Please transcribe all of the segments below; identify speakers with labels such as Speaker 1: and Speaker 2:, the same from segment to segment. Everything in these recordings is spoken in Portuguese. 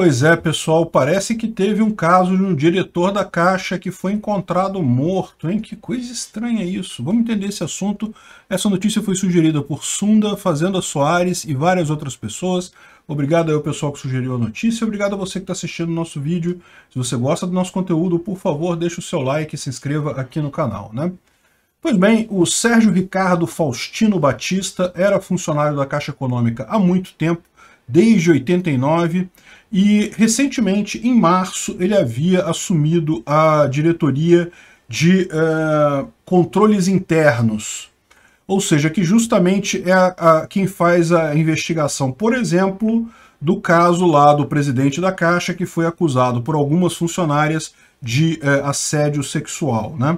Speaker 1: Pois é, pessoal, parece que teve um caso de um diretor da Caixa que foi encontrado morto, hein? Que coisa estranha isso. Vamos entender esse assunto. Essa notícia foi sugerida por Sunda, Fazenda Soares e várias outras pessoas. Obrigado ao pessoal que sugeriu a notícia, obrigado a você que está assistindo o nosso vídeo. Se você gosta do nosso conteúdo, por favor, deixe o seu like e se inscreva aqui no canal, né? Pois bem, o Sérgio Ricardo Faustino Batista era funcionário da Caixa Econômica há muito tempo, desde 89, e, recentemente, em março, ele havia assumido a diretoria de uh, controles internos, ou seja, que justamente é a, a, quem faz a investigação, por exemplo, do caso lá do presidente da Caixa, que foi acusado por algumas funcionárias de uh, assédio sexual. Né?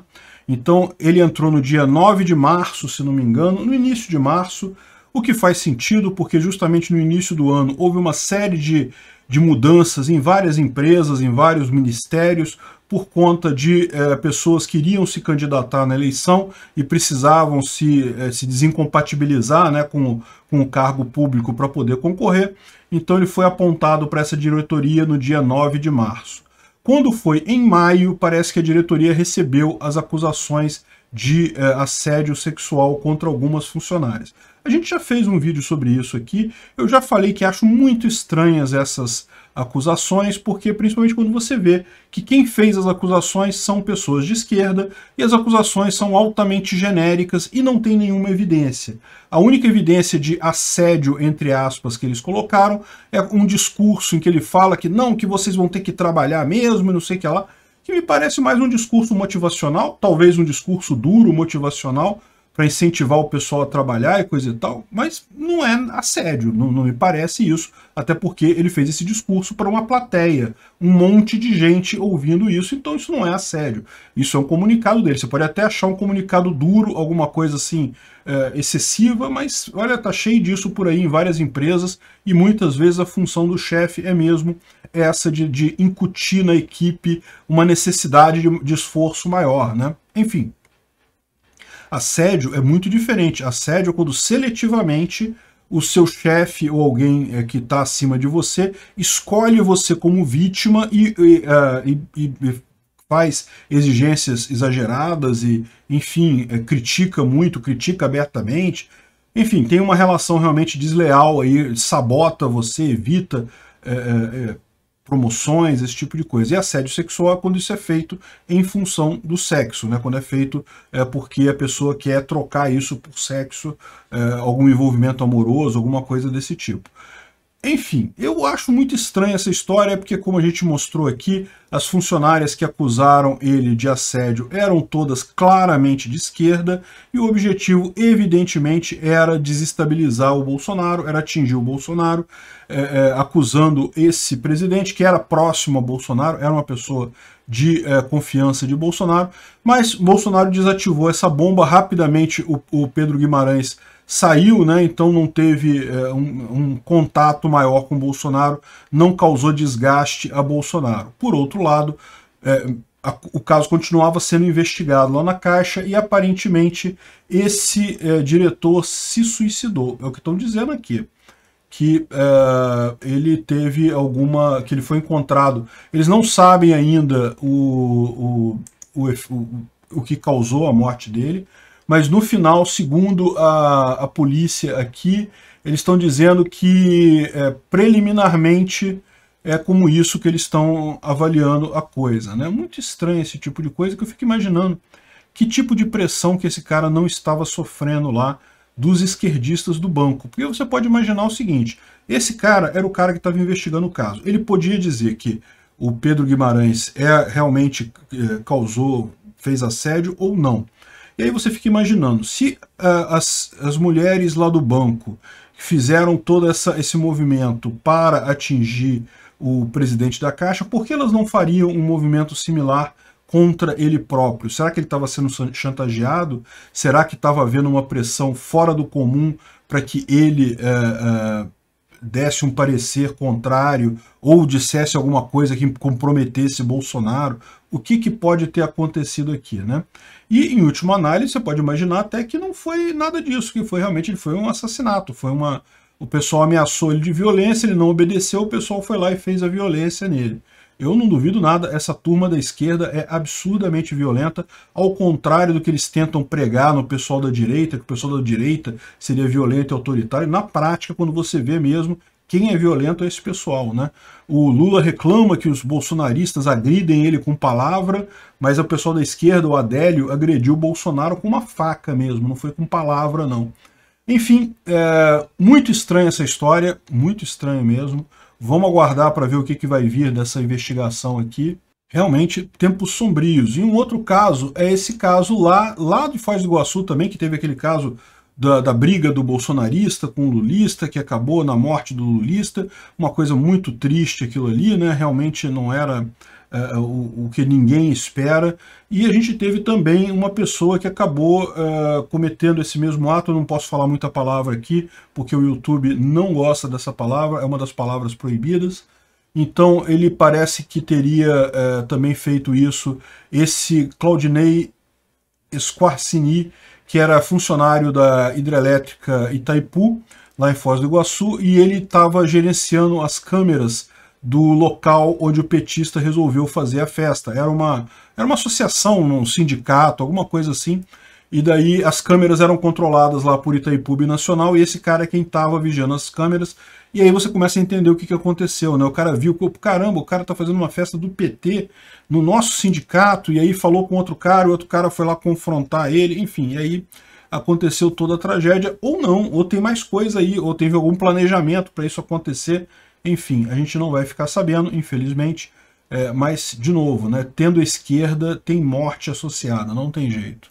Speaker 1: Então, ele entrou no dia 9 de março, se não me engano, no início de março, o que faz sentido porque justamente no início do ano houve uma série de, de mudanças em várias empresas, em vários ministérios, por conta de eh, pessoas que iriam se candidatar na eleição e precisavam se, eh, se desincompatibilizar né, com, com o cargo público para poder concorrer. Então ele foi apontado para essa diretoria no dia 9 de março. Quando foi em maio, parece que a diretoria recebeu as acusações de eh, assédio sexual contra algumas funcionárias. A gente já fez um vídeo sobre isso aqui, eu já falei que acho muito estranhas essas acusações, porque principalmente quando você vê que quem fez as acusações são pessoas de esquerda e as acusações são altamente genéricas e não tem nenhuma evidência. A única evidência de assédio, entre aspas, que eles colocaram é um discurso em que ele fala que não, que vocês vão ter que trabalhar mesmo e não sei o que lá que me parece mais um discurso motivacional, talvez um discurso duro, motivacional, para incentivar o pessoal a trabalhar e coisa e tal, mas não é assédio, não, não me parece isso, até porque ele fez esse discurso para uma plateia, um monte de gente ouvindo isso, então isso não é assédio, isso é um comunicado dele, você pode até achar um comunicado duro, alguma coisa assim é, excessiva, mas olha, tá cheio disso por aí em várias empresas, e muitas vezes a função do chefe é mesmo essa de, de incutir na equipe uma necessidade de, de esforço maior, né? Enfim, assédio é muito diferente. Assédio é quando seletivamente o seu chefe ou alguém é, que está acima de você escolhe você como vítima e, e, uh, e, e faz exigências exageradas e, enfim, é, critica muito, critica abertamente. Enfim, tem uma relação realmente desleal aí, sabota você, evita. É, é, é promoções, esse tipo de coisa. E assédio sexual é quando isso é feito em função do sexo, né? quando é feito é, porque a pessoa quer trocar isso por sexo, é, algum envolvimento amoroso, alguma coisa desse tipo. Enfim, eu acho muito estranha essa história, porque como a gente mostrou aqui, as funcionárias que acusaram ele de assédio eram todas claramente de esquerda, e o objetivo, evidentemente, era desestabilizar o Bolsonaro, era atingir o Bolsonaro, é, é, acusando esse presidente, que era próximo a Bolsonaro, era uma pessoa de é, confiança de Bolsonaro, mas Bolsonaro desativou essa bomba rapidamente, o, o Pedro Guimarães saiu, né? então não teve é, um, um, contato maior com Bolsonaro, não causou desgaste a Bolsonaro. Por outro lado, é, a, o caso continuava sendo investigado lá na Caixa e aparentemente esse é, diretor se suicidou. É o que estão dizendo aqui que é, ele teve alguma... que ele foi encontrado. Eles não sabem ainda o, o, o, o, o que causou a morte dele, mas no final, segundo a, a polícia aqui, eles estão dizendo que é, preliminarmente é como isso que eles estão avaliando a coisa. É né? muito estranho esse tipo de coisa que eu fico imaginando que tipo de pressão que esse cara não estava sofrendo lá dos esquerdistas do banco. Porque você pode imaginar o seguinte, esse cara era o cara que estava investigando o caso. Ele podia dizer que o Pedro Guimarães é, realmente é, causou, fez assédio ou não. E aí você fica imaginando, se ah, as, as mulheres lá do banco fizeram todo essa, esse movimento para atingir o presidente da Caixa, por que elas não fariam um movimento similar contra ele próprio? Será que ele estava sendo chantageado? Será que estava havendo uma pressão fora do comum para que ele eh, eh, desse um parecer contrário ou dissesse alguma coisa que comprometesse Bolsonaro, o que, que pode ter acontecido aqui, né? E, em última análise, você pode imaginar até que não foi nada disso, que foi realmente foi um assassinato, foi uma... O pessoal ameaçou ele de violência, ele não obedeceu, o pessoal foi lá e fez a violência nele. Eu não duvido nada, essa turma da esquerda é absurdamente violenta, ao contrário do que eles tentam pregar no pessoal da direita, que o pessoal da direita seria violento e autoritário. Na prática, quando você vê mesmo, quem é violento é esse pessoal, né? O Lula reclama que os bolsonaristas agridem ele com palavra, mas o pessoal da esquerda, o Adélio, agrediu o Bolsonaro com uma faca mesmo, não foi com palavra, não. Enfim, é muito estranha essa história, muito estranha mesmo. Vamos aguardar para ver o que, que vai vir dessa investigação aqui. Realmente, tempos sombrios. E um outro caso é esse caso lá, lá de Foz do Iguaçu também, que teve aquele caso da, da, briga do bolsonarista com o lulista, que acabou na morte do lulista, uma coisa muito triste aquilo ali, né? realmente não era é, é, o, o, que ninguém espera, e a gente teve também uma pessoa que acabou é, cometendo esse mesmo ato, eu não posso falar muita palavra aqui, porque o YouTube não gosta dessa palavra, é uma das palavras proibidas, então ele parece que teria é, também feito isso, esse Claudinei Squarcini que era funcionário da hidrelétrica Itaipu, lá em Foz do Iguaçu, e ele estava gerenciando as câmeras do local onde o petista resolveu fazer a festa. Era uma, era uma associação, um sindicato, alguma coisa assim, e daí as câmeras eram controladas lá por Itaipu Nacional e esse cara é quem estava vigiando as câmeras. E aí você começa a entender o que, que aconteceu, né? O cara viu, caramba, o cara tá fazendo uma festa do PT no nosso sindicato e aí falou com outro cara, o outro cara foi lá confrontar ele, enfim, e aí aconteceu toda a tragédia, ou não, ou tem mais coisa aí, ou teve algum planejamento para isso acontecer, enfim, a gente não vai ficar sabendo, infelizmente, é, mas, de novo, né, tendo esquerda, tem morte associada, não tem jeito.